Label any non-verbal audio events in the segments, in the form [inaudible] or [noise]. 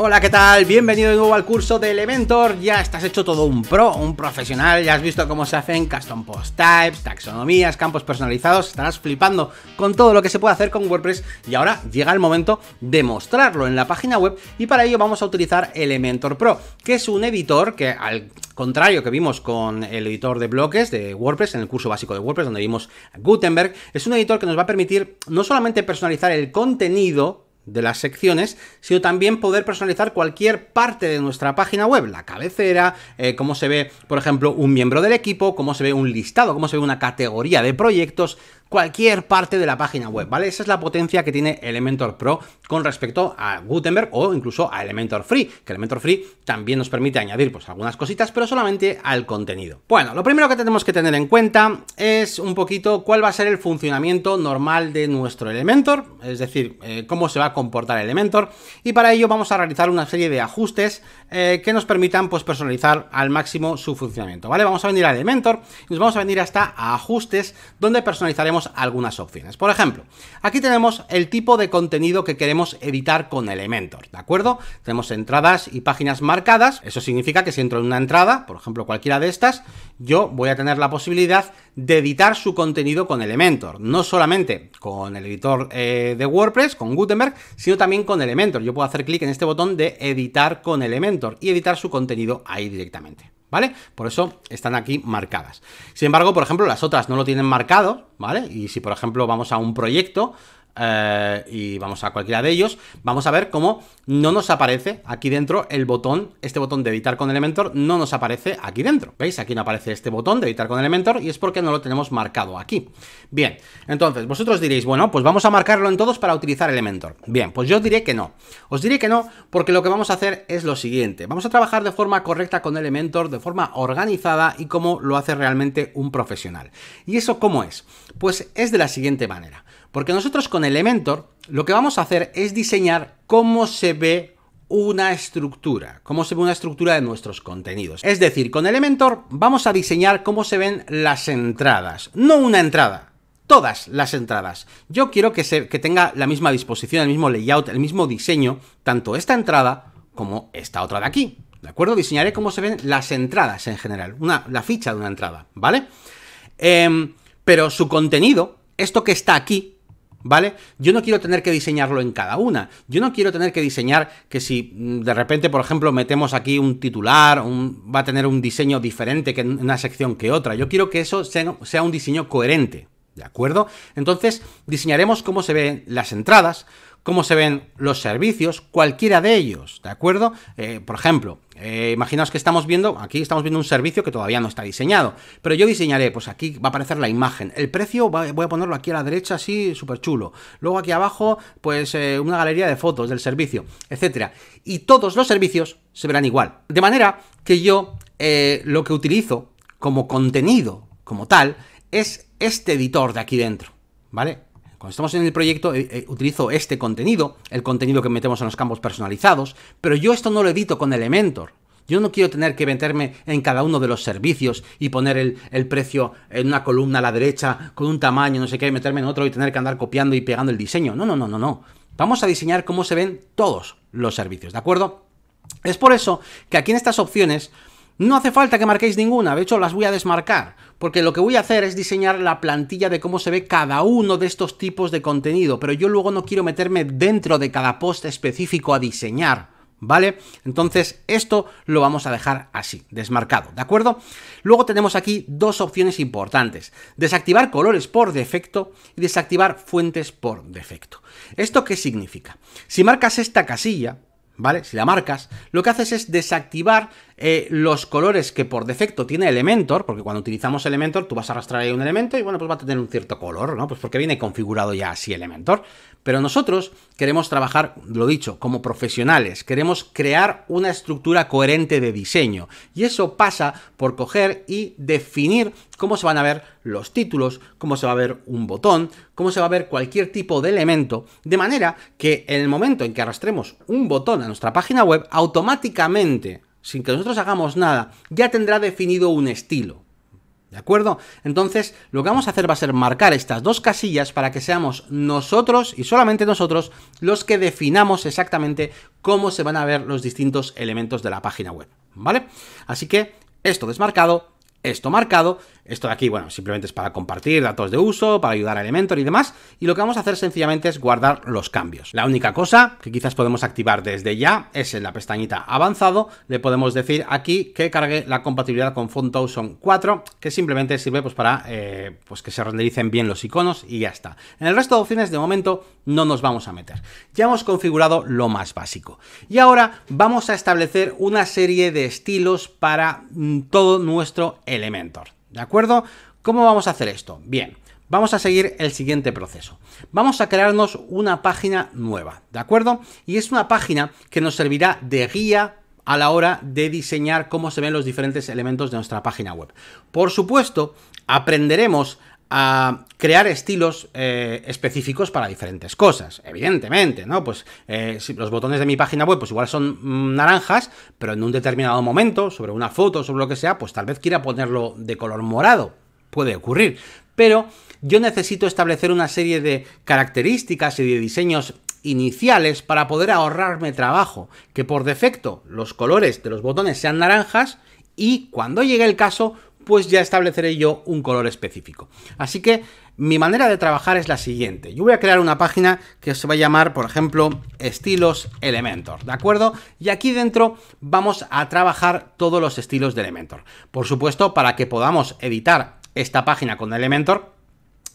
Hola, ¿qué tal? Bienvenido de nuevo al curso de Elementor. Ya estás hecho todo un pro, un profesional. Ya has visto cómo se hacen custom post types, taxonomías, campos personalizados. Estarás flipando con todo lo que se puede hacer con WordPress. Y ahora llega el momento de mostrarlo en la página web. Y para ello vamos a utilizar Elementor Pro, que es un editor que al contrario que vimos con el editor de bloques de WordPress, en el curso básico de WordPress, donde vimos Gutenberg, es un editor que nos va a permitir no solamente personalizar el contenido de las secciones, sino también poder personalizar cualquier parte de nuestra página web, la cabecera, eh, cómo se ve, por ejemplo, un miembro del equipo, cómo se ve un listado, cómo se ve una categoría de proyectos, cualquier parte de la página web, ¿vale? Esa es la potencia que tiene Elementor Pro con respecto a Gutenberg o incluso a Elementor Free, que Elementor Free también nos permite añadir pues algunas cositas, pero solamente al contenido. Bueno, lo primero que tenemos que tener en cuenta es un poquito cuál va a ser el funcionamiento normal de nuestro Elementor, es decir, eh, cómo se va a comportar Elementor, y para ello vamos a realizar una serie de ajustes eh, que nos permitan pues personalizar al máximo su funcionamiento, ¿vale? Vamos a venir a Elementor, y nos vamos a venir hasta ajustes, donde personalizaremos algunas opciones. Por ejemplo, aquí tenemos el tipo de contenido que queremos editar con Elementor, ¿de acuerdo? Tenemos entradas y páginas marcadas, eso significa que si entro en una entrada, por ejemplo cualquiera de estas, yo voy a tener la posibilidad de editar su contenido con Elementor, no solamente con el editor eh, de WordPress, con Gutenberg, sino también con Elementor. Yo puedo hacer clic en este botón de editar con Elementor y editar su contenido ahí directamente. ¿vale? Por eso están aquí marcadas. Sin embargo, por ejemplo, las otras no lo tienen marcado, ¿vale? Y si, por ejemplo, vamos a un proyecto, eh, y vamos a cualquiera de ellos, vamos a ver cómo no nos aparece aquí dentro el botón, este botón de editar con Elementor no nos aparece aquí dentro. ¿Veis? Aquí no aparece este botón de editar con Elementor y es porque no lo tenemos marcado aquí. Bien, entonces vosotros diréis, bueno, pues vamos a marcarlo en todos para utilizar Elementor. Bien, pues yo diré que no. Os diré que no porque lo que vamos a hacer es lo siguiente. Vamos a trabajar de forma correcta con Elementor, de forma organizada y como lo hace realmente un profesional. ¿Y eso cómo es? Pues es de la siguiente manera. Porque nosotros con Elementor lo que vamos a hacer es diseñar cómo se ve una estructura, cómo se ve una estructura de nuestros contenidos. Es decir, con Elementor vamos a diseñar cómo se ven las entradas, no una entrada, todas las entradas. Yo quiero que, tenga la misma disposición, el mismo layout, el mismo diseño, tanto esta entrada como esta otra de aquí. ¿De acuerdo? Diseñaré cómo se ven las entradas en general, una, la ficha de una entrada, ¿vale? Em, pero su contenido, esto que está aquí, ¿Vale? Yo no quiero tener que diseñarlo en cada una. Yo no quiero tener que diseñar que si mm, de repente, por ejemplo, metemos aquí un titular, va a tener un diseño diferente que en una sección que otra. Yo quiero que eso sea, un diseño coherente. ¿De acuerdo? Entonces, diseñaremos cómo se ven las entradas, cómo se ven los servicios, cualquiera de ellos. ¿De acuerdo? Eh, por ejemplo, eh, imaginaos que estamos viendo, aquí estamos viendo un servicio que todavía no está diseñado, pero yo diseñaré, pues aquí va a aparecer la imagen, el precio voy a ponerlo aquí a la derecha así, súper chulo, luego aquí abajo, pues eh, una galería de fotos del servicio, etcétera, y todos los servicios se verán igual, de manera que yo eh, lo que utilizo como contenido, como tal, es este editor de aquí dentro, ¿vale? Cuando estamos en el proyecto eh, eh, utilizo este contenido, el contenido que metemos en los campos personalizados, pero yo esto no lo edito con Elementor. Yo no quiero tener que meterme en cada uno de los servicios y poner el, precio en una columna a la derecha con un tamaño, no sé qué, meterme en otro y tener que andar copiando y pegando el diseño. No, no, no, no, no. Vamos a diseñar cómo se ven todos los servicios, ¿de acuerdo? Es por eso que aquí en estas opciones no hace falta que marquéis ninguna, de hecho las voy a desmarcar, porque lo que voy a hacer es diseñar la plantilla de cómo se ve cada uno de estos tipos de contenido, pero yo luego no quiero meterme dentro de cada post específico a diseñar, ¿vale? Entonces esto lo vamos a dejar así, desmarcado, ¿de acuerdo? Luego tenemos aquí dos opciones importantes, desactivar colores por defecto y desactivar fuentes por defecto. ¿Esto qué significa? Si marcas esta casilla, ¿vale? Si la marcas, lo que haces es desactivar eh, los colores que por defecto tiene Elementor, porque cuando utilizamos Elementor tú vas a arrastrar ahí un elemento y bueno, pues va a tener un cierto color, ¿no? Pues porque viene configurado ya así Elementor. Pero nosotros queremos trabajar, lo dicho, como profesionales, queremos crear una estructura coherente de diseño. Y eso pasa por coger y definir cómo se van a ver los títulos, cómo se va a ver un botón, cómo se va a ver cualquier tipo de elemento, de manera que en el momento en que arrastremos un botón a nuestra página web, automáticamente, sin que nosotros hagamos nada, ya tendrá definido un estilo. ¿De acuerdo? Entonces, lo que vamos a hacer va a ser marcar estas dos casillas para que seamos nosotros y solamente nosotros los que definamos exactamente cómo se van a ver los distintos elementos de la página web, ¿vale? Así que, esto desmarcado, esto marcado. Esto de aquí, bueno, simplemente es para compartir datos de uso, para ayudar a Elementor y demás. Y lo que vamos a hacer sencillamente es guardar los cambios. La única cosa que quizás podemos activar desde ya es en la pestañita avanzado, le podemos decir aquí que cargue la compatibilidad con Fontoson 4, que simplemente sirve pues para eh, pues que se rendericen bien los iconos y ya está. En el resto de opciones de momento no nos vamos a meter. Ya hemos configurado lo más básico. Y ahora vamos a establecer una serie de estilos para mm, todo nuestro Elementor. ¿De acuerdo? ¿Cómo vamos a hacer esto? Bien, vamos a seguir el siguiente proceso. Vamos a crearnos una página nueva, ¿de acuerdo? Y es una página que nos servirá de guía a la hora de diseñar cómo se ven los diferentes elementos de nuestra página web. Por supuesto, aprenderemos a crear estilos eh, específicos para diferentes cosas, evidentemente, ¿no? Pues eh, si los botones de mi página web pues igual son mm, naranjas, pero en un determinado momento, sobre una foto, sobre lo que sea, pues tal vez quiera ponerlo de color morado, puede ocurrir, pero yo necesito establecer una serie de características y de diseños iniciales para poder ahorrarme trabajo, que por defecto los colores de los botones sean naranjas y cuando llegue el caso pues ya estableceré yo un color específico. Así que mi manera de trabajar es la siguiente. Yo voy a crear una página que se va a llamar, por ejemplo, estilos Elementor, ¿de acuerdo? Y aquí dentro vamos a trabajar todos los estilos de Elementor. Por supuesto, para que podamos editar esta página con Elementor,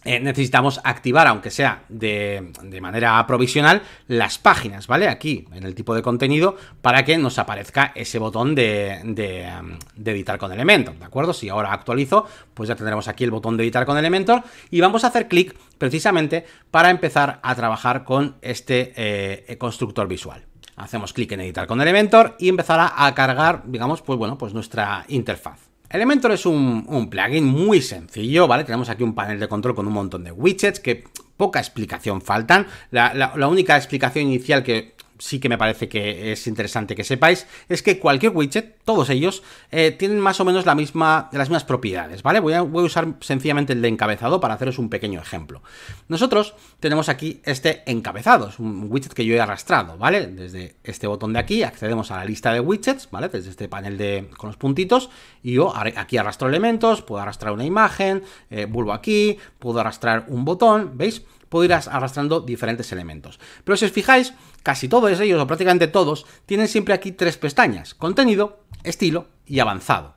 eh, necesitamos activar, aunque sea de, manera provisional, las páginas, ¿vale? Aquí, en el tipo de contenido, para que nos aparezca ese botón de, um, de, editar con Elementor, ¿de acuerdo? Si ahora actualizo, pues ya tendremos aquí el botón de editar con Elementor y vamos a hacer clic precisamente para empezar a trabajar con este eh, constructor visual. Hacemos clic en editar con Elementor y empezará a cargar, digamos, pues bueno, pues nuestra interfaz. Elementor es un, plugin muy sencillo, ¿vale? Tenemos aquí un panel de control con un montón de widgets que poca explicación faltan. la, única explicación inicial que sí que me parece que es interesante que sepáis, es que cualquier widget, todos ellos, eh, tienen más o menos las mismas propiedades, ¿vale? Voy a, voy a, usar sencillamente el de encabezado para haceros un pequeño ejemplo. Nosotros tenemos aquí este encabezado, es un widget que yo he arrastrado, ¿vale? Desde este botón de aquí accedemos a la lista de widgets, ¿vale? Desde este panel de, con los puntitos, y yo aquí arrastro elementos, puedo arrastrar una imagen, eh, vuelvo aquí, puedo arrastrar un botón, ¿veis? Puedo ir arrastrando diferentes elementos. Pero si os fijáis, Casi todos ellos, o prácticamente todos, tienen siempre aquí tres pestañas, contenido, estilo y avanzado.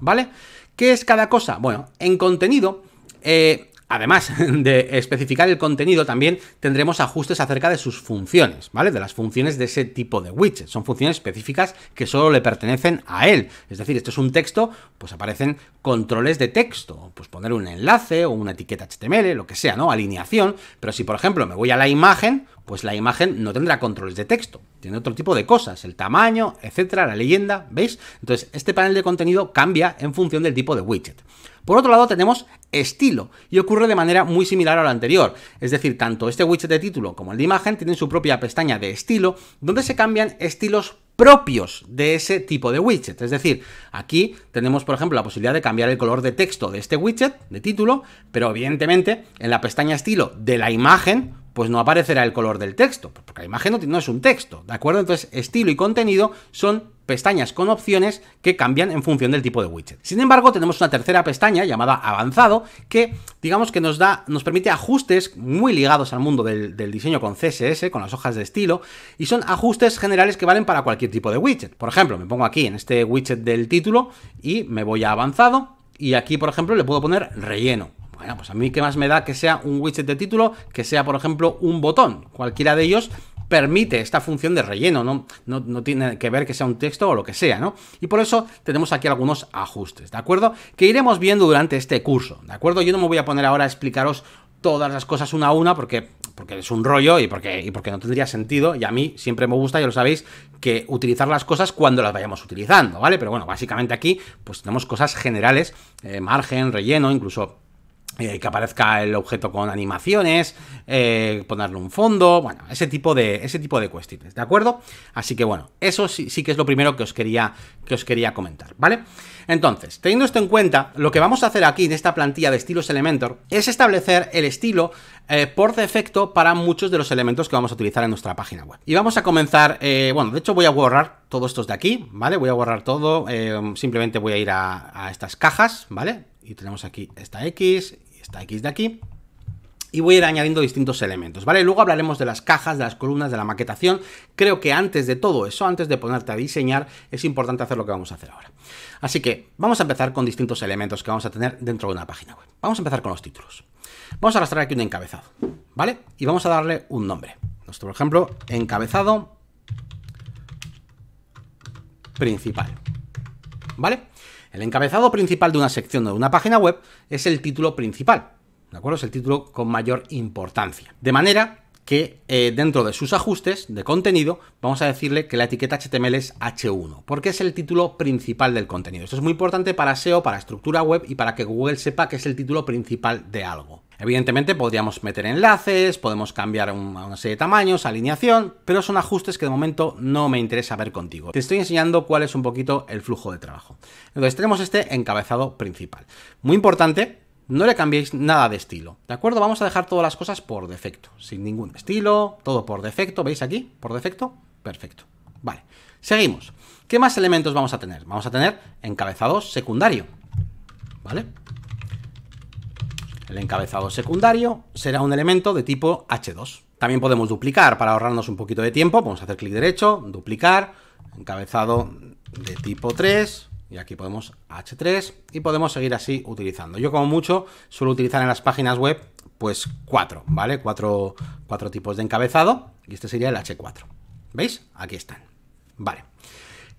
¿Vale? ¿Qué es cada cosa? Bueno, en contenido, eh, además [laughs] de especificar el contenido, también tendremos ajustes acerca de sus funciones, ¿vale? De las funciones de ese tipo de widget. Son funciones específicas que solo le pertenecen a él. Es decir, esto es un texto, pues aparecen controles de texto, pues poner un enlace o una etiqueta HTML, lo que sea, ¿no? Alineación. Pero si, por ejemplo, me voy a la imagen, pues la imagen no tendrá controles de texto, tiene otro tipo de cosas, el tamaño, etcétera, la leyenda, ¿veis? Entonces, este panel de contenido cambia en función del tipo de widget. Por otro lado, tenemos estilo, y ocurre de manera muy similar a lo anterior, es decir, tanto este widget de título como el de imagen tienen su propia pestaña de estilo, donde se cambian estilos propios de ese tipo de widget. Es decir, aquí tenemos, por ejemplo, la posibilidad de cambiar el color de texto de este widget, de título, pero evidentemente en la pestaña estilo de la imagen pues no aparecerá el color del texto, porque la imagen no, es un texto, ¿de acuerdo? Entonces, estilo y contenido son pestañas con opciones que cambian en función del tipo de widget. Sin embargo, tenemos una tercera pestaña llamada avanzado que digamos que nos da, nos permite ajustes muy ligados al mundo del, diseño con CSS, con las hojas de estilo, y son ajustes generales que valen para cualquier tipo de widget. Por ejemplo, me pongo aquí en este widget del título y me voy a avanzado y aquí, por ejemplo, le puedo poner relleno. Bueno, pues a mí qué más me da que sea un widget de título, que sea, por ejemplo, un botón. Cualquiera de ellos permite esta función de relleno, ¿no? No, tiene que ver que sea un texto o lo que sea, ¿no? Y por eso tenemos aquí algunos ajustes, ¿de acuerdo? Que iremos viendo durante este curso, ¿de acuerdo? Yo no me voy a poner ahora a explicaros todas las cosas una a una porque, porque es un rollo y porque, y porque no tendría sentido. Y a mí siempre me gusta, ya lo sabéis, que utilizar las cosas cuando las vayamos utilizando, ¿vale? Pero bueno, básicamente aquí pues tenemos cosas generales, eh, margen, relleno, incluso y eh, que aparezca el objeto con animaciones, eh, ponerle un fondo, bueno, ese tipo, de, ese tipo de cuestiones, ¿de acuerdo? Así que bueno, eso sí, que es lo primero que os, quería, que os quería comentar, ¿vale? Entonces, teniendo esto en cuenta, lo que vamos a hacer aquí en esta plantilla de estilos Elementor es establecer el estilo eh, por defecto para muchos de los elementos que vamos a utilizar en nuestra página web. Y vamos a comenzar, bueno, de hecho voy a borrar todos estos de aquí, ¿vale? Voy a borrar todo, simplemente voy a ir a, a estas cajas, ¿vale? Y tenemos aquí esta X esta X de aquí. Y voy a ir añadiendo distintos elementos, ¿vale? Luego hablaremos de las cajas, de las columnas, de la maquetación. Creo que antes de todo eso, antes de ponerte a diseñar, es importante hacer lo que vamos a hacer ahora. Así que vamos a empezar con distintos elementos que vamos a tener dentro de una página web. Vamos a empezar con los títulos. Vamos a arrastrar aquí un encabezado, ¿vale? Y vamos a darle un nombre. Nuestro, por ejemplo, encabezado principal, ¿vale? El encabezado principal de una sección o de una página web es el título principal, ¿de acuerdo? Es el título con mayor importancia. De manera que eh, dentro de sus ajustes de contenido vamos a decirle que la etiqueta HTML es H1, porque es el título principal del contenido. Esto es muy importante para SEO, para estructura web y para que Google sepa que es el título principal de algo. Evidentemente podríamos meter enlaces, podemos cambiar una serie de tamaños, alineación, pero son ajustes que de momento no me interesa ver contigo. Te estoy enseñando cuál es un poquito el flujo de trabajo. Entonces tenemos este encabezado principal. Muy importante, no le cambiéis nada de estilo, ¿de acuerdo? Vamos a dejar todas las cosas por defecto, sin ningún estilo, todo por defecto, ¿veis aquí? Por defecto, perfecto. Vale, seguimos. ¿Qué más elementos vamos a tener? Vamos a tener encabezado secundario, ¿vale? El encabezado secundario será un elemento de tipo H2. También podemos duplicar para ahorrarnos un poquito de tiempo. Vamos a hacer clic derecho, duplicar, encabezado de tipo 3, y aquí podemos H3 y podemos seguir así utilizando. Yo como mucho suelo utilizar en las páginas web pues cuatro, ¿vale? Cuatro, tipos de encabezado y este sería el H4. ¿Veis? Aquí están. Vale.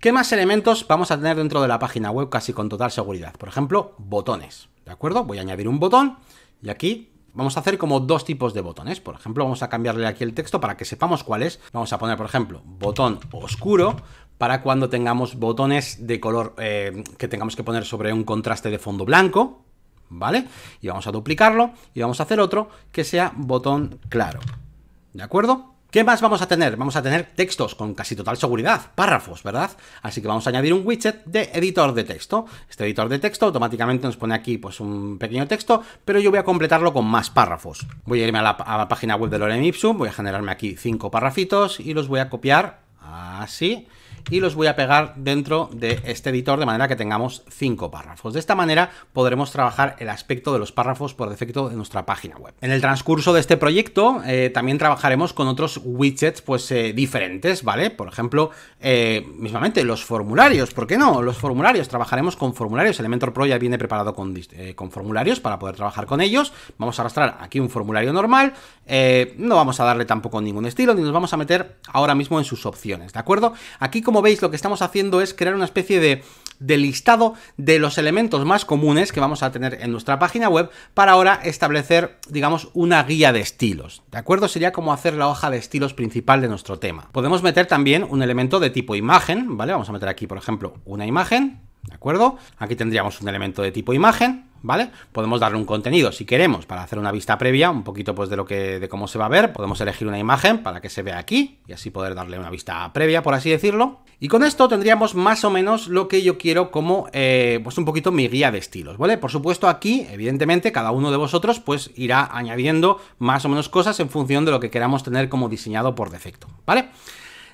¿Qué más elementos vamos a tener dentro de la página web casi con total seguridad? Por ejemplo, botones, ¿de acuerdo? Voy a añadir un botón y aquí vamos a hacer como dos tipos de botones. Por ejemplo, vamos a cambiarle aquí el texto para que sepamos cuál es. Vamos a poner, por ejemplo, botón oscuro para cuando tengamos botones de color eh, que tengamos que poner sobre un contraste de fondo blanco, ¿vale? Y vamos a duplicarlo y vamos a hacer otro que sea botón claro, ¿de acuerdo? ¿Qué más vamos a tener? Vamos a tener textos con casi total seguridad, párrafos, ¿verdad? Así que vamos a añadir un widget de editor de texto. Este editor de texto automáticamente nos pone aquí pues un pequeño texto, pero yo voy a completarlo con más párrafos. Voy a irme a la, página web de Lorem Ipsum, voy a generarme aquí cinco párrafitos y los voy a copiar así y los voy a pegar dentro de este editor de manera que tengamos cinco párrafos. De esta manera podremos trabajar el aspecto de los párrafos por defecto de nuestra página web. En el transcurso de este proyecto eh, también trabajaremos con otros widgets pues eh, diferentes, ¿vale? Por ejemplo, eh, mismamente los formularios, ¿por qué no? Los formularios, trabajaremos con formularios. Elementor Pro ya viene preparado con, con formularios para poder trabajar con ellos. Vamos a arrastrar aquí un formulario normal. no vamos a darle tampoco ningún estilo ni nos vamos a meter ahora mismo en sus opciones, ¿de acuerdo? Aquí como veis lo que estamos haciendo es crear una especie de, listado de los elementos más comunes que vamos a tener en nuestra página web para ahora establecer, digamos, una guía de estilos. ¿De acuerdo? Sería como hacer la hoja de estilos principal de nuestro tema. Podemos meter también un elemento de tipo imagen, ¿vale? Vamos a meter aquí, por ejemplo, una imagen, ¿de acuerdo? Aquí tendríamos un elemento de tipo imagen, ¿vale? Podemos darle un contenido si queremos para hacer una vista previa, un poquito pues de lo que de cómo se va a ver, podemos elegir una imagen para que se vea aquí y así poder darle una vista previa, por así decirlo. Y con esto tendríamos más o menos lo que yo quiero como eh, pues un poquito mi guía de estilos, ¿vale? Por supuesto aquí, evidentemente, cada uno de vosotros pues irá añadiendo más o menos cosas en función de lo que queramos tener como diseñado por defecto, ¿vale? vale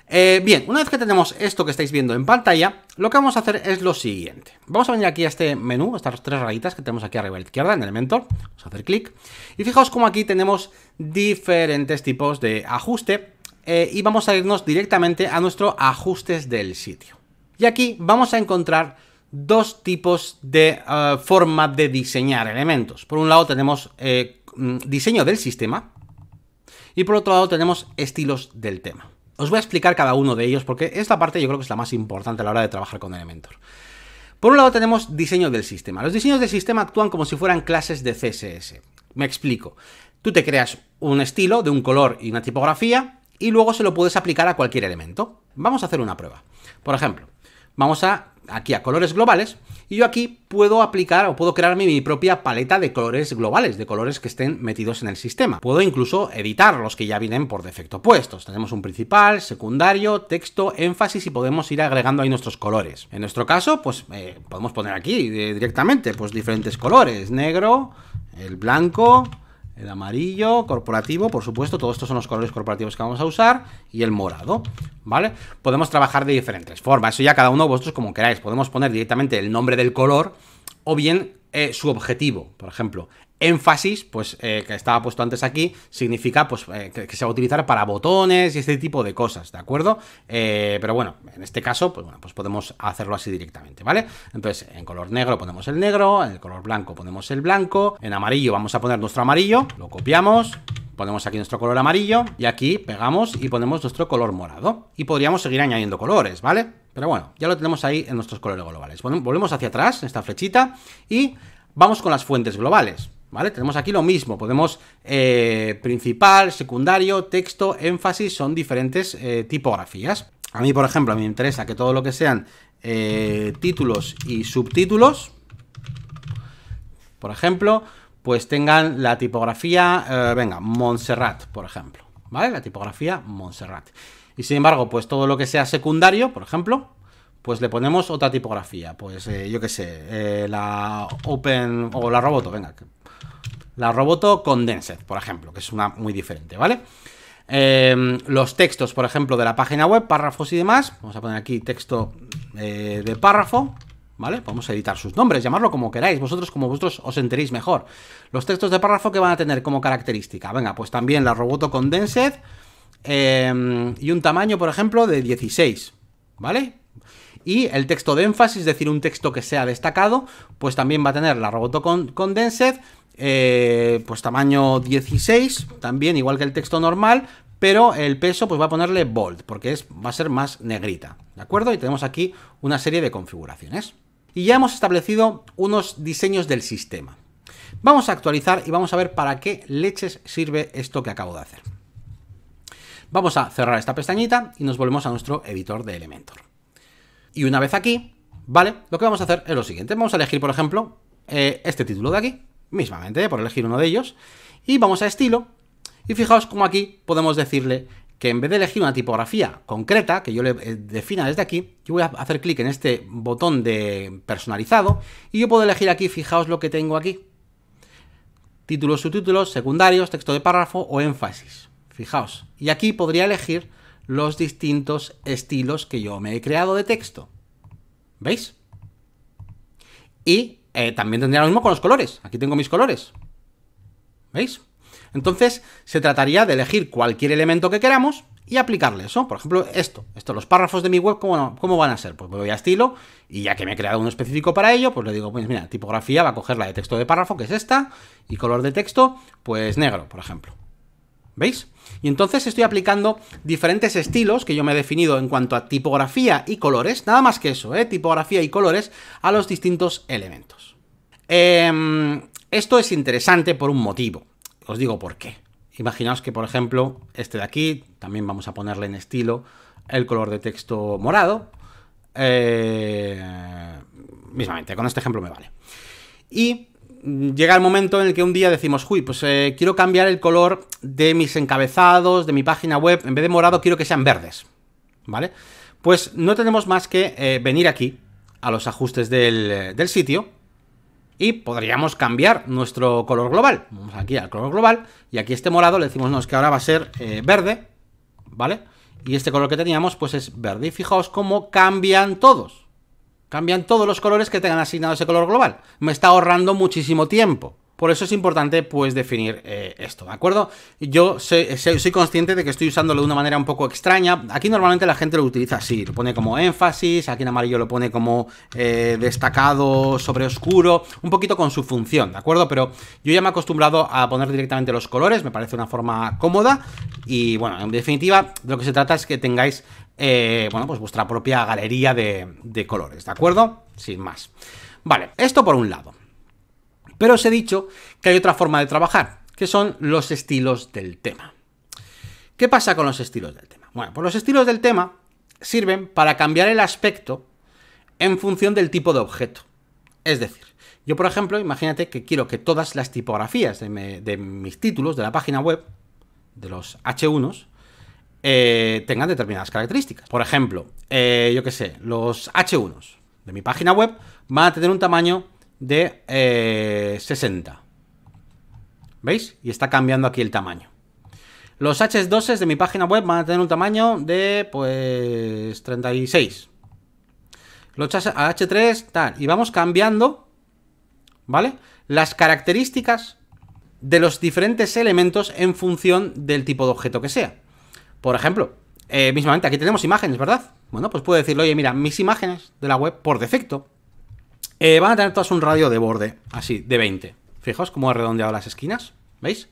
eh, bien, una vez que tenemos esto que estáis viendo en pantalla, lo que vamos a hacer es lo siguiente. Vamos a venir aquí a este menú, estas tres rayitas que tenemos aquí arriba a la izquierda en elemento, Vamos a hacer clic. Y fijaos como aquí tenemos diferentes tipos de ajuste. Eh, y vamos a irnos directamente a nuestro ajustes del sitio. Y aquí vamos a encontrar dos tipos de eh, forma de diseñar elementos. Por un lado tenemos mm, diseño del sistema y por otro lado tenemos estilos del tema. Os voy a explicar cada uno de ellos porque esta parte yo creo que es la más importante a la hora de trabajar con Elementor. Por un lado tenemos diseño del sistema. Los diseños del sistema actúan como si fueran clases de CSS. Me explico. Tú te creas un estilo de un color y una tipografía y luego se lo puedes aplicar a cualquier elemento. Vamos a hacer una prueba. Por ejemplo, Vamos a aquí a colores globales y yo aquí puedo aplicar o puedo crear mi propia paleta de colores globales, de colores que estén metidos en el sistema. Puedo incluso editar los que ya vienen por defecto puestos. Tenemos un principal, secundario, texto, énfasis y podemos ir agregando ahí nuestros colores. En nuestro caso, pues eh, podemos poner aquí eh, directamente pues diferentes colores, negro, el blanco, el amarillo corporativo, por supuesto, todos estos son los colores corporativos que vamos a usar, y el morado, ¿vale? Podemos trabajar de diferentes formas, eso ya cada uno vosotros como queráis, podemos poner directamente el nombre del color, o bien eh, su objetivo, por ejemplo. Énfasis, pues eh, que estaba puesto antes aquí, significa pues eh, que, se va a utilizar para botones y este tipo de cosas, ¿de acuerdo? pero bueno, en este caso, pues bueno, pues podemos hacerlo así directamente, ¿vale? Entonces, en color negro ponemos el negro, en el color blanco ponemos el blanco, en amarillo vamos a poner nuestro amarillo, lo copiamos, Ponemos aquí nuestro color amarillo y aquí pegamos y ponemos nuestro color morado. Y podríamos seguir añadiendo colores, ¿vale? Pero bueno, ya lo tenemos ahí en nuestros colores globales. Volvemos hacia atrás, esta flechita, y vamos con las fuentes globales. ¿Vale? Tenemos aquí lo mismo, podemos eh, principal, secundario, texto, énfasis, son diferentes eh, tipografías. A mí, por ejemplo, me interesa que todo lo que sean eh, títulos y subtítulos, por ejemplo, pues tengan la tipografía, eh, venga, Montserrat, por ejemplo, ¿vale? La tipografía Montserrat. Y sin embargo, pues todo lo que sea secundario, por ejemplo, pues le ponemos otra tipografía, pues eh, yo qué sé, eh, la Open o la Roboto, venga, la Roboto Condensed, por ejemplo, que es una muy diferente, ¿vale? Em, los textos, por ejemplo, de la página web, párrafos y demás, vamos a poner aquí texto de párrafo, ¿Vale? Podemos editar sus nombres, llamarlo como queráis, vosotros como vosotros os enteréis mejor. Los textos de párrafo que van a tener como característica. Venga, pues también la roboto condensed em, y un tamaño, por ejemplo, de 16. ¿Vale? Y el texto de énfasis, es decir, un texto que sea destacado, pues también va a tener la roboto condensed, eh, pues tamaño 16, también igual que el texto normal, pero el peso pues va a ponerle bold, porque es, va a ser más negrita, ¿de acuerdo? Y tenemos aquí una serie de configuraciones y ya hemos establecido unos diseños del sistema. Vamos a actualizar y vamos a ver para qué leches sirve esto que acabo de hacer. Vamos a cerrar esta pestañita y nos volvemos a nuestro editor de Elementor. Y una vez aquí, ¿vale? Lo que vamos a hacer es lo siguiente. Vamos a elegir, por ejemplo, eh, este título de aquí, mismamente, por elegir uno de ellos. Y vamos a estilo. Y fijaos como aquí podemos decirle que en vez de elegir una tipografía concreta, que yo le eh, defina desde aquí, yo voy a hacer clic en este botón de personalizado y yo puedo elegir aquí, fijaos lo que tengo aquí. Títulos, subtítulos, secundarios, texto de párrafo o énfasis. Fijaos. Y aquí podría elegir los distintos estilos que yo me he creado de texto. ¿Veis? Y eh, también tendría lo mismo con los colores. Aquí tengo mis colores. ¿Veis? Entonces, se trataría de elegir cualquier elemento que queramos y aplicarle eso. Por ejemplo, esto. Esto, los párrafos de mi web, ¿cómo, van a ser? Pues voy a estilo y ya que me he creado uno específico para ello, pues le digo, pues mira, tipografía va a coger la de texto de párrafo, que es esta, y color de texto, pues negro, por ejemplo. ¿Veis? Y entonces estoy aplicando diferentes estilos que yo me he definido en cuanto a tipografía y colores, nada más que eso, ¿eh? tipografía y colores, a los distintos elementos. Em, esto es interesante por un motivo. Os digo por qué. Imaginaos que, por ejemplo, este de aquí, también vamos a ponerle en estilo el color de texto morado. Eh, mismamente, con este ejemplo me vale. Y llega el momento en el que un día decimos, uy, pues eh, quiero cambiar el color de mis encabezados, de mi página web, en vez de morado quiero que sean verdes, ¿vale? Pues no tenemos más que eh, venir aquí a los ajustes del sitio y podríamos cambiar nuestro color global. Vamos aquí al color global y aquí este morado le decimos, que ahora va a ser eh, verde, ¿vale? Y este color que teníamos pues es verde. Y fijaos cómo cambian todos. Cambian todos los colores que tengan asignado ese color global. Me está ahorrando muchísimo tiempo. Por eso es importante, pues, definir eh, esto, ¿de acuerdo? Yo soy, consciente de que estoy usándolo de una manera un poco extraña. Aquí normalmente la gente lo utiliza así, lo pone como énfasis, aquí en amarillo lo pone como eh, destacado sobre oscuro, un poquito con su función, ¿de acuerdo? Pero yo ya me he acostumbrado a poner directamente los colores, me parece una forma cómoda y, bueno, en definitiva, de lo que se trata es que tengáis, eh, bueno, pues vuestra propia galería de colores, ¿de acuerdo? Sin más. Vale, esto por un lado. Pero os he dicho que hay otra forma de trabajar, que son los estilos del tema. ¿Qué pasa con los estilos del tema? Bueno, pues los estilos del tema sirven para cambiar el aspecto en función del tipo de objeto. Es decir, yo por ejemplo, imagínate que quiero que todas las tipografías de, mis títulos de la página web, de los H1s, eh, tengan determinadas características. Por ejemplo, eh, yo qué sé, los H1s de mi página web van a tener un tamaño de 60. Eh, ¿Veis? Y está cambiando aquí el tamaño. Los H12 de mi página web van a tener un tamaño de, pues, 36. Los H3, tal. Y vamos cambiando, ¿vale? Las características de los diferentes elementos en función del tipo de objeto que sea. Por ejemplo, eh, mismamente aquí tenemos imágenes, ¿verdad? Bueno, pues puedo decirle, oye, mira, mis imágenes de la web por defecto eh, van a tener todas un radio de borde, así, de 20. Fijaos cómo he redondeado las esquinas, ¿veis?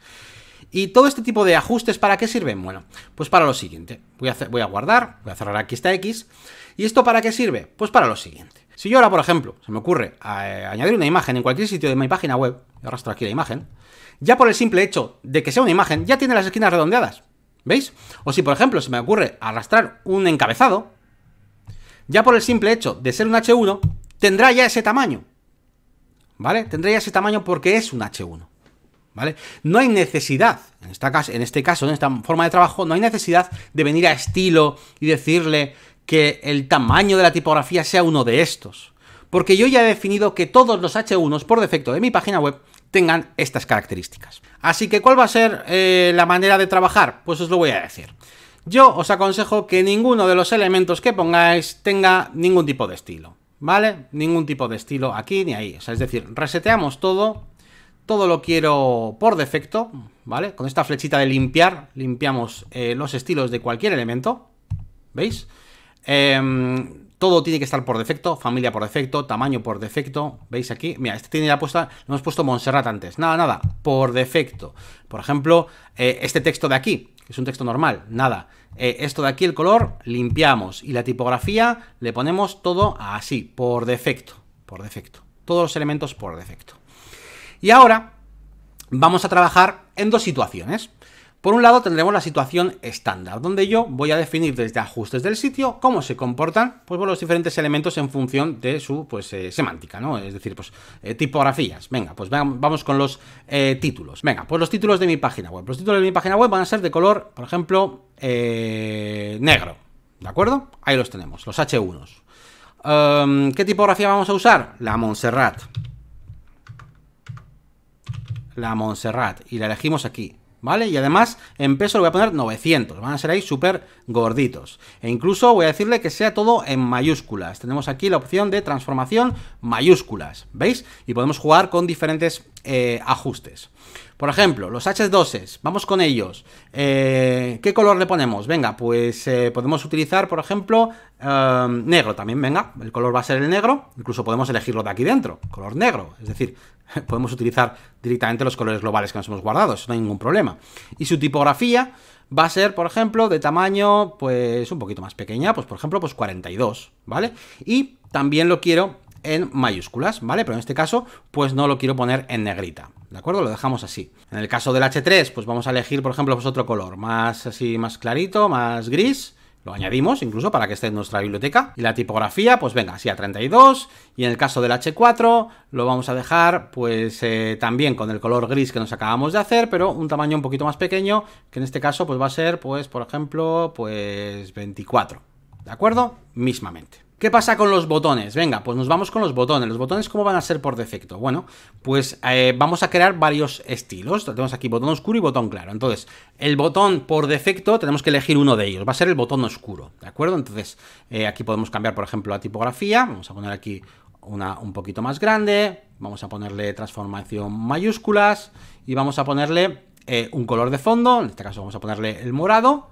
Y todo este tipo de ajustes, ¿para qué sirven? Bueno, pues para lo siguiente. Voy a, guardar, voy a cerrar aquí esta X. ¿Y esto para qué sirve? Pues para lo siguiente. Si yo ahora, por ejemplo, se me ocurre eh, añadir una imagen en cualquier sitio de mi página web, arrastro aquí la imagen, ya por el simple hecho de que sea una imagen, ya tiene las esquinas redondeadas. ¿Veis? O si, por ejemplo, se me ocurre arrastrar un encabezado, ya por el simple hecho de ser un H1, tendrá ya ese tamaño. ¿Vale? Tendrá ya ese tamaño porque es un H1. ¿Vale? No hay necesidad, en, esta en este caso, en esta forma de trabajo, no hay necesidad de venir a estilo y decirle que el tamaño de la tipografía sea uno de estos. Porque yo ya he definido que todos los H1s por defecto de mi página web tengan estas características. Así que, ¿cuál va a ser eh, la manera de trabajar? Pues os lo voy a decir. Yo os aconsejo que ninguno de los elementos que pongáis tenga ningún tipo de estilo. ¿vale? Ningún tipo de estilo aquí ni ahí. O sea, es decir, reseteamos todo. Todo lo quiero por defecto, ¿vale? Con esta flechita de limpiar, limpiamos eh, los estilos de cualquier elemento. ¿Veis? Em, todo tiene que estar por defecto, familia por defecto, tamaño por defecto. ¿Veis aquí? Mira, este tiene ya puesta, lo hemos puesto monserrat antes. Nada, nada, por defecto. Por ejemplo, eh, este texto de aquí, que es un texto normal, nada. Eh, esto de aquí, el color, limpiamos. Y la tipografía le ponemos todo así, por defecto. Por defecto. Todos los elementos por defecto. Y ahora vamos a trabajar en dos situaciones. Por un lado tendremos la situación estándar, donde yo voy a definir desde ajustes del sitio cómo se comportan pues, los diferentes elementos en función de su pues, eh, semántica, ¿no? Es decir, pues eh, tipografías. Venga, pues vamos con los eh, títulos. Venga, pues los títulos de mi página web. Los títulos de mi página web van a ser de color, por ejemplo, negro. ¿De acuerdo? Ahí los tenemos, los h 1 em, ¿Qué tipografía vamos a usar? La Montserrat. La Montserrat. Y la elegimos aquí. ¿vale? Y además en peso le voy a poner 900, van a ser ahí súper gorditos. E incluso voy a decirle que sea todo en mayúsculas. Tenemos aquí la opción de transformación mayúsculas, ¿veis? Y podemos jugar con diferentes eh, ajustes. Por ejemplo, los H12, vamos con ellos. Eh, ¿Qué color le ponemos? Venga, pues eh, podemos utilizar, por ejemplo, Em, negro también, venga, el color va a ser el negro, incluso podemos elegirlo de aquí dentro, color negro, es decir, [laughs] podemos utilizar directamente los colores globales que nos hemos guardado, eso no hay ningún problema. Y su tipografía va a ser, por ejemplo, de tamaño, pues, un poquito más pequeña, pues, por ejemplo, pues 42, ¿vale? Y también lo quiero en mayúsculas, ¿vale? Pero en este caso, pues no lo quiero poner en negrita, ¿de acuerdo? Lo dejamos así. En el caso del H3, pues vamos a elegir, por ejemplo, pues otro color, más así, más clarito, más gris, lo añadimos incluso para que esté en nuestra biblioteca. Y la tipografía, pues venga, así a 32. Y en el caso del H4 lo vamos a dejar pues eh, también con el color gris que nos acabamos de hacer, pero un tamaño un poquito más pequeño, que en este caso pues va a ser pues por ejemplo pues 24. ¿De acuerdo? Mismamente. ¿Qué pasa con los botones? Venga, pues nos vamos con los botones. ¿Los botones cómo van a ser por defecto? Bueno, pues eh, vamos a crear varios estilos. Tenemos aquí botón oscuro y botón claro. Entonces, el botón por defecto tenemos que elegir uno de ellos. Va a ser el botón oscuro, ¿de acuerdo? Entonces, eh, aquí podemos cambiar, por ejemplo, la tipografía. Vamos a poner aquí una un poquito más grande. Vamos a ponerle transformación mayúsculas. Y vamos a ponerle eh, un color de fondo. En este caso vamos a ponerle el morado.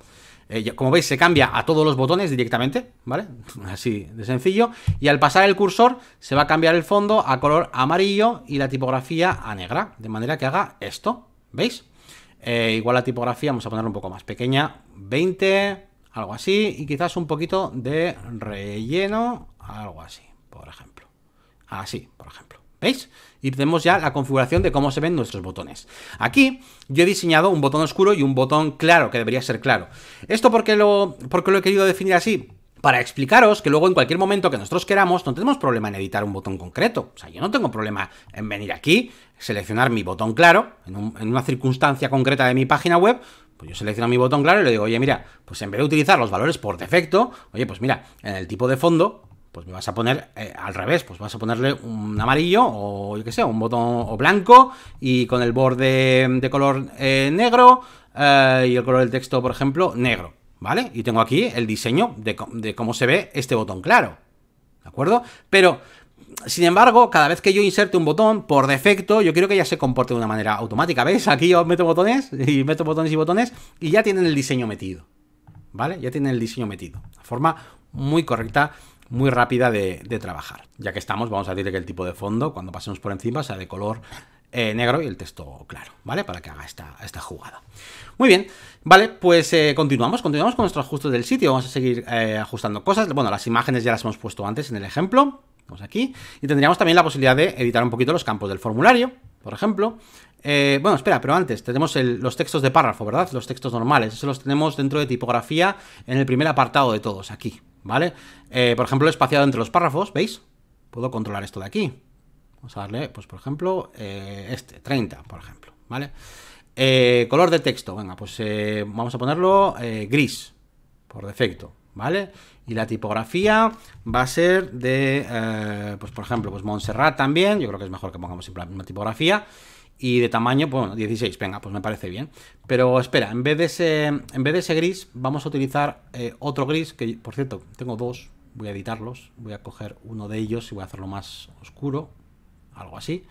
Eh, como veis, se cambia a todos los botones directamente, ¿vale? Así de sencillo. Y al pasar el cursor, se va a cambiar el fondo a color amarillo y la tipografía a negra, de manera que haga esto, ¿veis? Eh, igual la tipografía, vamos a ponerla un poco más pequeña, 20, algo así, y quizás un poquito de relleno, algo así, por ejemplo. Así, por ejemplo. ¿Veis? Y tenemos ya la configuración de cómo se ven nuestros botones. Aquí yo he diseñado un botón oscuro y un botón claro, que debería ser claro. ¿Esto porque lo, lo he querido definir así? para explicaros que luego en cualquier momento que nosotros queramos no tenemos problema en editar un botón concreto. O sea, yo no tengo problema en venir aquí, seleccionar mi botón claro, en, en, una circunstancia concreta de mi página web, pues yo selecciono mi botón claro y le digo, oye, mira, pues en vez de utilizar los valores por defecto, oye, pues mira, en el tipo de fondo, pues me vas a poner eh, al revés, pues vas a ponerle un amarillo o yo que sé, un botón o blanco y con el borde de color eh, negro eh, y el color del texto, por ejemplo, negro, ¿vale? Y tengo aquí el diseño de, cómo se ve este botón claro, ¿de acuerdo? Pero sin embargo, cada vez que yo inserte un botón, por defecto, yo quiero que ya se comporte de una manera automática. ¿veis? Aquí yo meto botones y meto botones y botones y ya tienen el diseño metido. ¿Vale? Ya tienen el diseño metido. de forma muy correcta muy rápida de, trabajar. Ya que estamos, vamos a decirle que el tipo de fondo, cuando pasemos por encima, sea de color eh, negro y el texto claro, ¿vale? Para que haga esta, esta jugada. Muy bien, vale, pues eh, continuamos, continuamos con nuestros ajustes del sitio, vamos a seguir eh, ajustando cosas. Bueno, las imágenes ya las hemos puesto antes en el ejemplo, vamos aquí, y tendríamos también la posibilidad de editar un poquito los campos del formulario, por ejemplo. bueno, espera, pero antes, tenemos los textos de párrafo, ¿verdad? Los textos normales, eso los tenemos dentro de tipografía en el primer apartado de todos, aquí, ¿vale? Eh, por ejemplo, espaciado entre los párrafos, ¿veis? Puedo controlar esto de aquí. Vamos a darle, pues por ejemplo, eh, este, 30, por ejemplo, ¿vale? Eh, color de texto, venga, pues vamos a ponerlo gris, por defecto, ¿vale? Y la tipografía va a ser de, pues por ejemplo, pues Montserrat también, yo creo que es mejor que pongamos siempre la misma tipografía, y de tamaño, pues, bueno, 16, venga, pues me parece bien. Pero espera, en vez de ese, en vez de gris, vamos a utilizar eh, otro gris, que por cierto, tengo dos, voy a editarlos, voy a coger uno de ellos y voy a hacerlo más oscuro, algo así.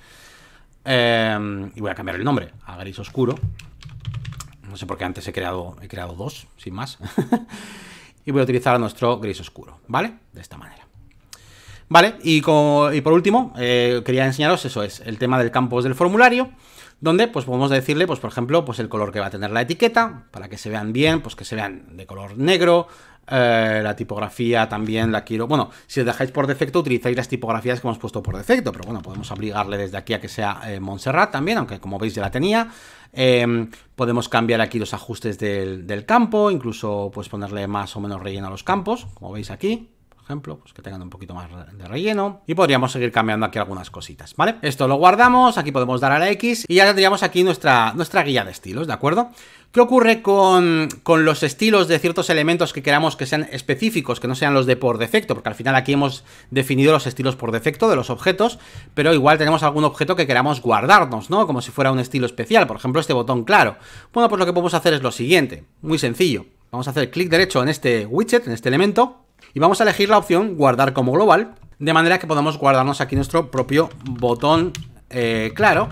Eh, y voy a cambiar el nombre a gris oscuro. No sé por qué antes he creado, he creado dos, sin más. [laughs] y voy a utilizar nuestro gris oscuro, ¿vale? De esta manera. ¿Vale? Y, por último, eh, quería enseñaros eso, es el tema del campo del formulario, donde pues podemos decirle, pues por ejemplo, pues el color que va a tener la etiqueta, para que se vean bien, pues que se vean de color negro, eh, la tipografía también la quiero. Bueno, si os dejáis por defecto, utilizáis las tipografías que hemos puesto por defecto, pero bueno, podemos obligarle desde aquí a que sea eh, Montserrat también, aunque como veis ya la tenía. Em, podemos cambiar aquí los ajustes del, campo, incluso pues ponerle más o menos relleno a los campos, como veis aquí, ejemplo, pues que tengan un poquito más de relleno. Y podríamos seguir cambiando aquí algunas cositas, ¿vale? Esto lo guardamos, aquí podemos dar a la X y ya tendríamos aquí nuestra, nuestra guía de estilos, ¿de acuerdo? ¿Qué ocurre con, con, los estilos de ciertos elementos que queramos que sean específicos, que no sean los de por defecto? Porque al final aquí hemos definido los estilos por defecto de los objetos, pero igual tenemos algún objeto que queramos guardarnos, ¿no? Como si fuera un estilo especial, por ejemplo este botón claro. Bueno, pues lo que podemos hacer es lo siguiente, muy sencillo. Vamos a hacer clic derecho en este widget, en este elemento, y vamos a elegir la opción guardar como global, de manera que podamos guardarnos aquí nuestro propio botón eh, claro.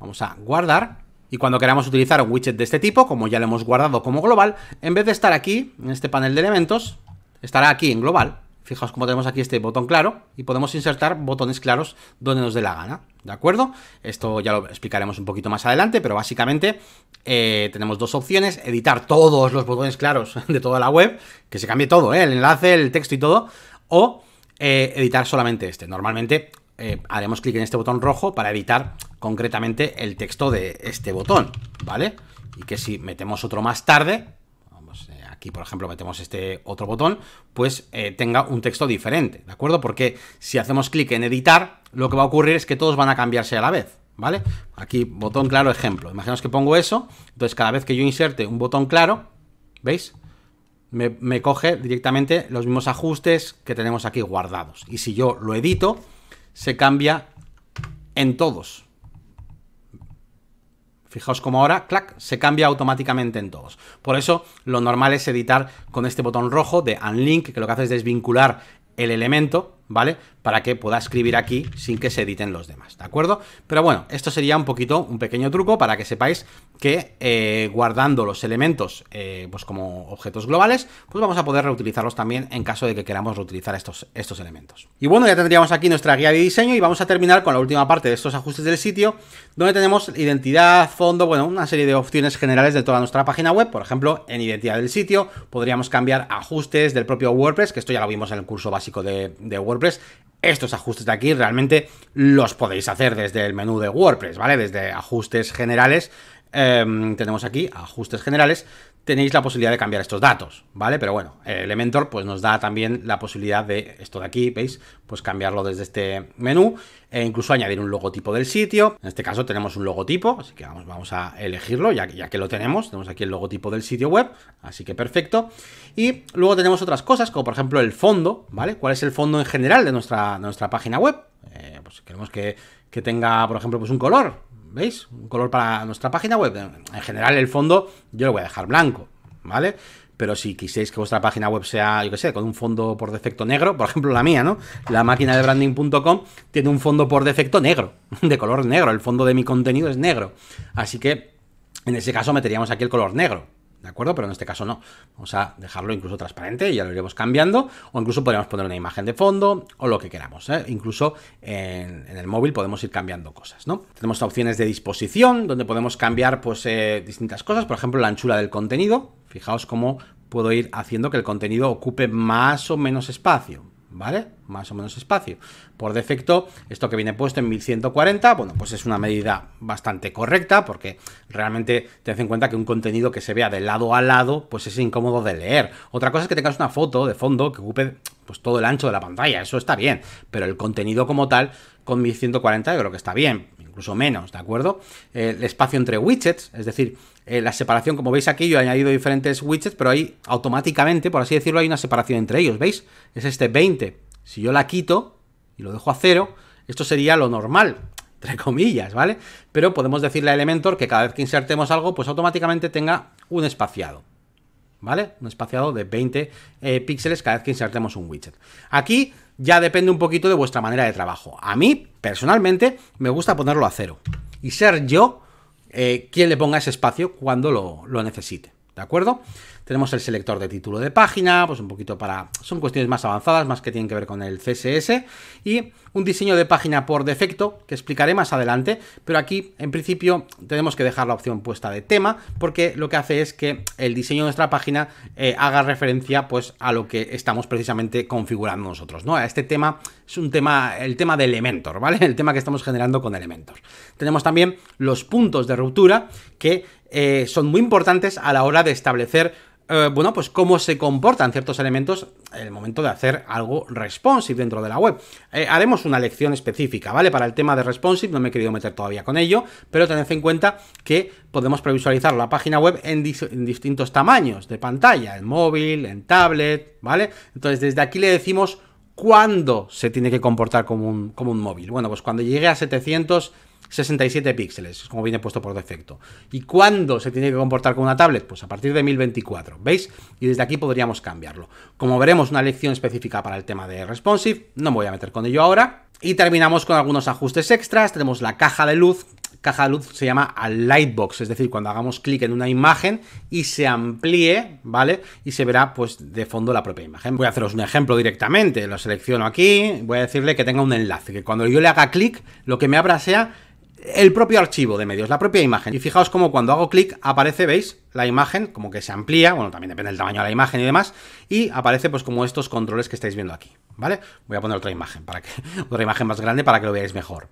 Vamos a guardar. Y cuando queramos utilizar un widget de este tipo, como ya lo hemos guardado como global, en vez de estar aquí, en este panel de elementos, estará aquí en global. Fijaos cómo tenemos aquí este botón claro y podemos insertar botones claros donde nos dé la gana, ¿de acuerdo? Esto ya lo explicaremos un poquito más adelante, pero básicamente eh, tenemos dos opciones, editar todos los botones claros [laughs] de toda la web, que se cambie todo, ¿eh? el enlace, el texto y todo, o eh, editar solamente este. Normalmente haremos clic en este botón rojo para editar concretamente el texto de este botón, ¿vale? Y que si metemos otro más tarde, aquí por ejemplo metemos este otro botón, pues eh, tenga un texto diferente, ¿de acuerdo? Porque si hacemos clic en editar, lo que va a ocurrir es que todos van a cambiarse a la vez, ¿vale? Aquí botón claro ejemplo, imaginaos que pongo eso, entonces cada vez que yo inserte un botón claro, ¿veis? me coge directamente los mismos ajustes que tenemos aquí guardados. Y si yo lo edito, se cambia en todos, Fijaos como ahora, clac, se cambia automáticamente en todos. Por eso lo normal es editar con este botón rojo de unlink, que lo que hace es desvincular el elemento, ¿vale? Para que pueda escribir aquí sin que se editen los demás, ¿de acuerdo? Pero bueno, esto sería un poquito, un pequeño truco para que sepáis que eh, guardando los elementos eh, pues como objetos globales, pues vamos a poder reutilizarlos también en caso de que queramos reutilizar estos, estos elementos. Y bueno, ya tendríamos aquí nuestra guía de diseño y vamos a terminar con la última parte de estos ajustes del sitio, donde tenemos identidad, fondo, bueno, una serie de opciones generales de toda nuestra página web. Por ejemplo, en identidad del sitio podríamos cambiar ajustes del propio WordPress, que esto ya lo vimos en el curso básico de WordPress, estos ajustes de aquí realmente los podéis hacer desde el menú de WordPress, ¿vale? Desde ajustes generales Em, tenemos aquí ajustes generales, tenéis la posibilidad de cambiar estos datos, ¿vale? Pero bueno, Elementor pues nos da también la posibilidad de esto de aquí, ¿veis? Pues cambiarlo desde este menú e incluso añadir un logotipo del sitio. En este caso tenemos un logotipo, así que vamos, vamos a elegirlo ya, ya que lo tenemos. Tenemos aquí el logotipo del sitio web, así que perfecto. Y luego tenemos otras cosas, como por ejemplo el fondo, ¿vale? ¿Cuál es el fondo en general de nuestra, nuestra página web? Eh, pues queremos que, que tenga, por ejemplo, pues un color, ¿Veis? Un color para nuestra página web. En general, el fondo yo lo voy a dejar blanco, ¿vale? Pero si quiséis que vuestra página web sea, yo qué sé, con un fondo por defecto negro, por ejemplo la mía, ¿no? La máquina de branding.com tiene un fondo por defecto negro, [laughs] de color negro. El fondo de mi contenido es negro. Así que en ese caso meteríamos aquí el color negro, ¿De acuerdo? Pero en este caso no. Vamos a dejarlo incluso transparente, y ya lo iremos cambiando, o incluso podríamos poner una imagen de fondo o lo que queramos. ¿eh? Incluso en, el móvil podemos ir cambiando cosas, ¿no? Tenemos opciones de disposición, donde podemos cambiar pues, eh, distintas cosas, por ejemplo, la anchura del contenido. Fijaos cómo puedo ir haciendo que el contenido ocupe más o menos espacio. ¿vale? Más o menos espacio. Por defecto, esto que viene puesto en 1140, bueno, pues es una medida bastante correcta porque realmente te en cuenta que un contenido que se vea de lado a lado, pues es incómodo de leer. Otra cosa es que tengas una foto de fondo que ocupe pues todo el ancho de la pantalla, eso está bien, pero el contenido como tal con 1140 yo creo que está bien o menos, ¿de acuerdo? el espacio entre widgets, es decir, eh, la separación, como veis aquí, yo he añadido diferentes widgets, pero ahí automáticamente, por así decirlo, hay una separación entre ellos, ¿veis? Es este 20. Si yo la quito y lo dejo a cero, esto sería lo normal, [laughs] entre comillas, ¿vale? Pero podemos decirle a Elementor que cada vez que insertemos algo, pues automáticamente tenga un espaciado. ¿Vale? Un espaciado de 20 eh, píxeles cada vez que insertemos un widget. Aquí ya depende un poquito de vuestra manera de trabajo. A mí, personalmente, me gusta ponerlo a cero. Y ser yo eh, quien le ponga ese espacio cuando lo, lo necesite. ¿De acuerdo? Tenemos el selector de título de página, pues un poquito para... Son cuestiones más avanzadas, más que tienen que ver con el CSS. Y un diseño de página por defecto, que explicaré más adelante. Pero aquí, en principio, tenemos que dejar la opción puesta de tema, porque lo que hace es que el diseño de nuestra página eh, haga referencia pues, a lo que estamos precisamente configurando nosotros. ¿no? Este tema es un tema, el tema de Elementor, ¿vale? El tema que estamos generando con Elementor. Tenemos también los puntos de ruptura que eh, son muy importantes a la hora de establecer eh, bueno, pues cómo se comportan ciertos elementos en el momento de hacer algo responsive dentro de la web. Eh, haremos una lección específica, ¿vale? Para el tema de responsive, no me he querido meter todavía con ello, pero tened en cuenta que podemos previsualizar la página web en distintos tamaños de pantalla, en móvil, en tablet, ¿vale? Entonces, desde aquí le decimos ¿Cuándo se tiene que comportar como un, móvil? Bueno, pues cuando llegue a 767 píxeles, como viene puesto por defecto. ¿Y cuándo se tiene que comportar como una tablet? Pues a partir de 1024, ¿veis? Y desde aquí podríamos cambiarlo. Como veremos una lección específica para el tema de responsive, no me voy a meter con ello ahora, y terminamos con algunos ajustes extras. Tenemos la caja de luz, caja de luz se llama lightbox, es decir, cuando hagamos clic en una imagen y se amplíe, ¿vale? Y se verá pues de fondo la propia imagen. Voy a haceros un ejemplo directamente, lo selecciono aquí, voy a decirle que tenga un enlace, que cuando yo le haga clic, lo que me abra sea el propio archivo de medios, la propia imagen. Y fijaos como cuando hago clic aparece, ¿veis? La imagen como que se amplía, bueno, también depende del tamaño de la imagen y demás, y aparece pues como estos controles que estáis viendo aquí, ¿vale? Voy a poner otra imagen, para que, [laughs] otra imagen más grande para que lo veáis mejor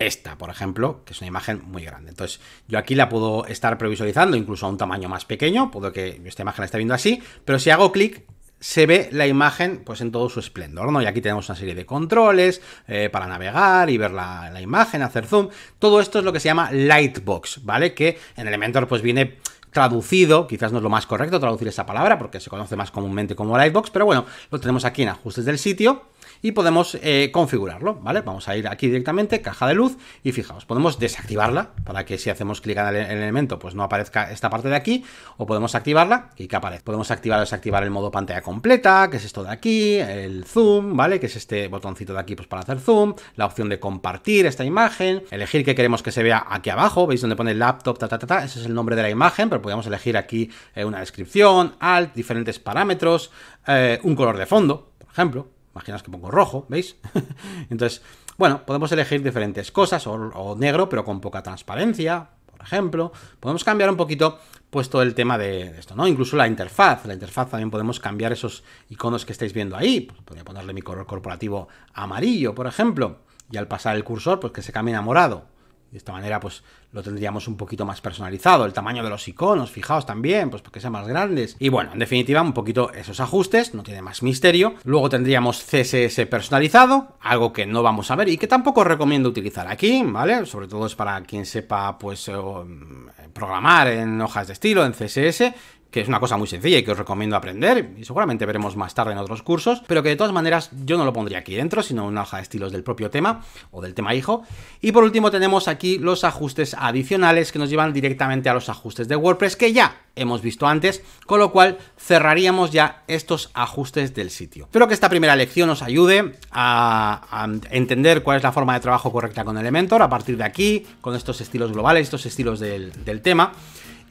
esta, por ejemplo, que es una imagen muy grande. Entonces, yo aquí la puedo estar previsualizando incluso a un tamaño más pequeño, puedo que esta imagen la esté viendo así, pero si hago clic, se ve la imagen pues en todo su esplendor, ¿no? Y aquí tenemos una serie de controles eh, para navegar y ver la, imagen, hacer zoom. Todo esto es lo que se llama Lightbox, ¿vale? Que en Elementor pues viene traducido, quizás no es lo más correcto traducir esa palabra porque se conoce más comúnmente como Lightbox, pero bueno, lo tenemos aquí en ajustes del sitio y podemos eh, configurarlo, ¿vale? Vamos a ir aquí directamente, caja de luz, y fijaos, podemos desactivarla para que si hacemos clic en el e-, elemento, pues no aparezca esta parte de aquí, o podemos activarla y que aparece. Podemos activar o desactivar el modo pantalla completa, que es esto de aquí, el zoom, ¿vale? Que es este botoncito de aquí pues para hacer zoom, la opción de compartir esta imagen, elegir que queremos que se vea aquí abajo, veis donde pone laptop, ta, ta, ta, ta, ese es el nombre de la imagen, pero podemos elegir aquí eh, una descripción, alt, diferentes parámetros, eh, un color de fondo, por ejemplo, Imaginaos que pongo rojo, ¿veis? [laughs] Entonces, bueno, podemos elegir diferentes cosas, o, negro, pero con poca transparencia, por ejemplo. Podemos cambiar un poquito, puesto el tema de esto, ¿no? Incluso la interfaz. La interfaz también podemos cambiar esos iconos que estáis viendo ahí. Pues, podría ponerle mi color corporativo amarillo, por ejemplo. Y al pasar el cursor, pues que se cambie a morado. De esta manera, pues lo tendríamos un poquito más personalizado. El tamaño de los iconos, fijaos también, pues porque sean más grandes. Y bueno, en definitiva, un poquito esos ajustes, no tiene más misterio. Luego tendríamos CSS personalizado, algo que no vamos a ver y que tampoco recomiendo utilizar aquí, ¿vale? Sobre todo es para quien sepa, pues, mm, programar en hojas de estilo, en CSS que es una cosa muy sencilla y que os recomiendo aprender, y seguramente veremos más tarde en otros cursos, pero que de todas maneras yo no lo pondría aquí dentro, sino en una hoja de estilos del propio tema o del tema hijo. Y por último tenemos aquí los ajustes adicionales que nos llevan directamente a los ajustes de WordPress que ya hemos visto antes, con lo cual cerraríamos ya estos ajustes del sitio. Espero que esta primera lección os ayude a, entender cuál es la forma de trabajo correcta con Elementor a partir de aquí, con estos estilos globales, estos estilos del tema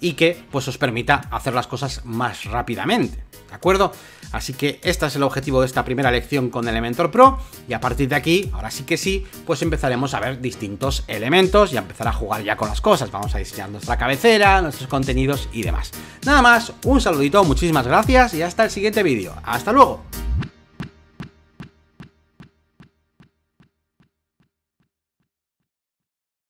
y que pues os permita hacer las cosas más rápidamente, ¿de acuerdo? Así que este es el objetivo de esta primera lección con Elementor Pro y a partir de aquí, ahora sí que sí, pues empezaremos a ver distintos elementos y a empezar a jugar ya con las cosas. Vamos a diseñar nuestra cabecera, nuestros contenidos y demás. Nada más, un saludito, muchísimas gracias y hasta el siguiente vídeo. ¡Hasta luego!